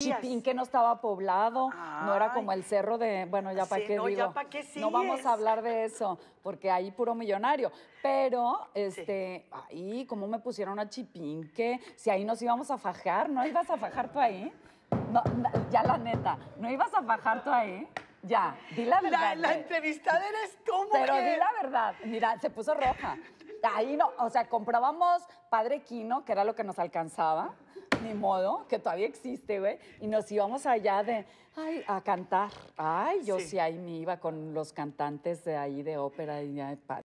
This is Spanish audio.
Chipinque no estaba poblado, no era como el cerro de, bueno, ya para qué no, digo, no vamos a hablar de eso, porque ahí puro millonario, pero este, ahí cómo me pusieron a Chipinque, si ahí nos íbamos a fajar, ¿no ibas a fajar tú ahí? ya la neta, ¿no ibas a fajar tú ahí? Ya, di la verdad. La, entrevistada eres tú, Pero di la verdad, mira, se puso roja. Ahí no, o sea, comprábamos padre quino, que era lo que nos alcanzaba ni modo, que todavía existe, güey. Y nos íbamos allá de, ay, a cantar. Ay, yo sí, ahí me iba con los cantantes de ahí de ópera y de